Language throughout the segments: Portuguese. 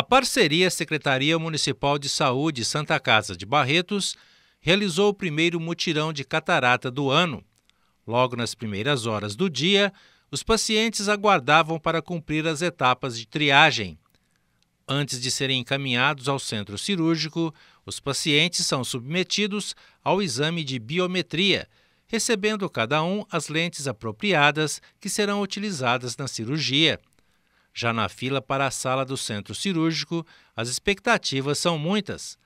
A parceria Secretaria Municipal de Saúde Santa Casa de Barretos realizou o primeiro mutirão de catarata do ano. Logo nas primeiras horas do dia, os pacientes aguardavam para cumprir as etapas de triagem. Antes de serem encaminhados ao centro cirúrgico, os pacientes são submetidos ao exame de biometria, recebendo cada um as lentes apropriadas que serão utilizadas na cirurgia. Já na fila para a sala do centro cirúrgico, as expectativas são muitas.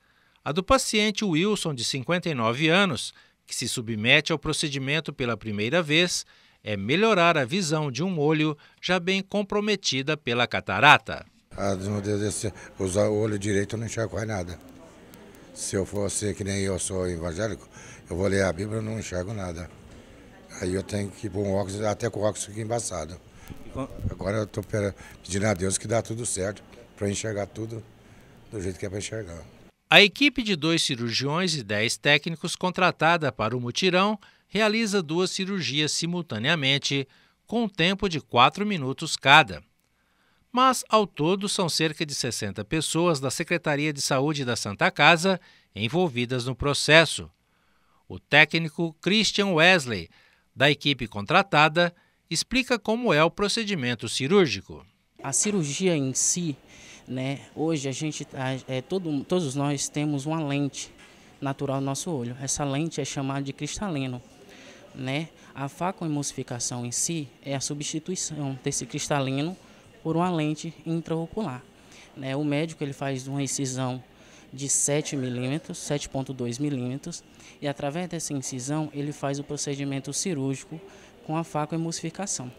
A do paciente Wilson, de 59 anos, que se submete ao procedimento pela primeira vez, é melhorar a visão de um olho já bem comprometida pela catarata. Ah, meu Deus, usar o olho direito eu não enxergo quase nada. Se eu fosse que nem eu sou evangélico, eu vou ler a Bíblia e não enxergo nada. Aí eu tenho que ir para um óculos, até com o óculos fica embaçado. Agora eu estou pedindo a Deus que dá tudo certo para enxergar tudo do jeito que é para enxergar. A equipe de dois cirurgiões e dez técnicos contratada para o mutirão realiza duas cirurgias simultaneamente, com um tempo de quatro minutos cada. Mas, ao todo, são cerca de 60 pessoas da Secretaria de Saúde da Santa Casa envolvidas no processo. O técnico Christian Wesley, da equipe contratada, explica como é o procedimento cirúrgico. A cirurgia em si, né, hoje a gente, é, todo, todos nós temos uma lente natural no nosso olho. Essa lente é chamada de cristalino. Né? A facoemulsificação em si é a substituição desse cristalino por uma lente intraocular. Né? O médico ele faz uma incisão de 7 milímetros, 7.2 milímetros, e através dessa incisão ele faz o procedimento cirúrgico com a facoemulsificação.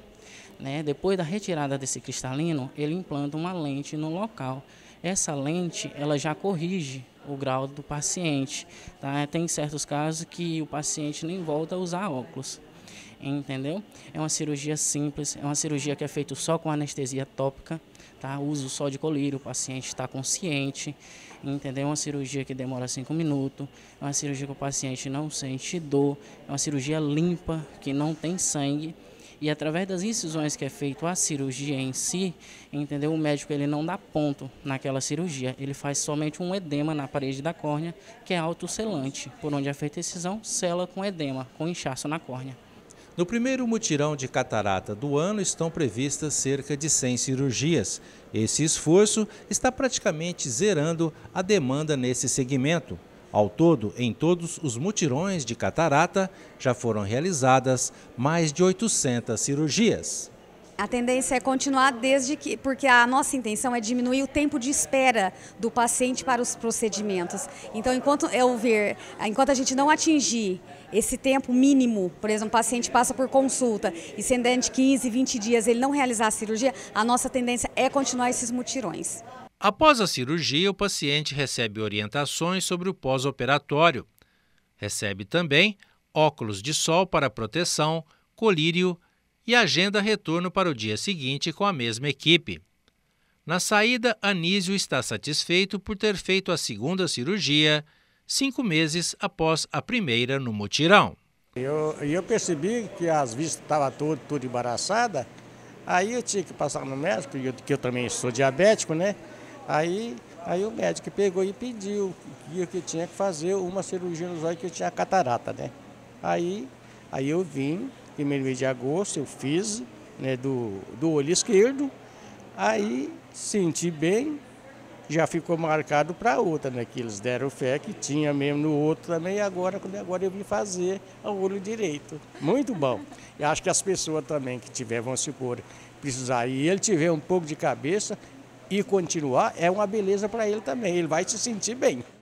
Né? Depois da retirada desse cristalino, ele implanta uma lente no local. Essa lente ela já corrige o grau do paciente. Tá? Tem certos casos que o paciente nem volta a usar óculos. Entendeu? É uma cirurgia simples, é uma cirurgia que é feita só com anestesia tópica, tá? Uso só de colírio, o paciente está consciente, entendeu? É uma cirurgia que demora 5 minutos, é uma cirurgia que o paciente não sente dor, é uma cirurgia limpa, que não tem sangue. E através das incisões que é feito a cirurgia em si, entendeu? O médico ele não dá ponto naquela cirurgia, ele faz somente um edema na parede da córnea, que é autocelante, por onde é feita a incisão, sela com edema, com inchaço na córnea. No primeiro mutirão de catarata do ano estão previstas cerca de 100 cirurgias. Esse esforço está praticamente zerando a demanda nesse segmento. Ao todo, em todos os mutirões de catarata, já foram realizadas mais de 800 cirurgias. A tendência é continuar desde que, porque a nossa intenção é diminuir o tempo de espera do paciente para os procedimentos. Então, enquanto eu ver, enquanto a gente não atingir esse tempo mínimo, por exemplo, o paciente passa por consulta e se de 15, 20 dias ele não realizar a cirurgia, a nossa tendência é continuar esses mutirões. Após a cirurgia, o paciente recebe orientações sobre o pós-operatório. Recebe também óculos de sol para proteção, colírio e agenda retorno para o dia seguinte com a mesma equipe. Na saída, Anísio está satisfeito por ter feito a segunda cirurgia cinco meses após a primeira no mutirão. Eu, eu percebi que as vistas estavam tudo, tudo embaraçada, aí eu tinha que passar no médico, eu, que eu também sou diabético, né? Aí, aí o médico pegou e pediu que, que eu tinha que fazer uma cirurgia nos olhos, que eu tinha catarata, né? Aí, aí eu vim, primeiro mês de agosto, eu fiz né, do, do olho esquerdo. Aí senti bem, já ficou marcado para outra, né? Que eles deram fé que tinha mesmo no outro também, e agora, agora eu vim fazer o olho direito. Muito bom. E acho que as pessoas também que tiver, vão se pôr, precisar, e ele tiver um pouco de cabeça e continuar, é uma beleza para ele também. Ele vai se sentir bem.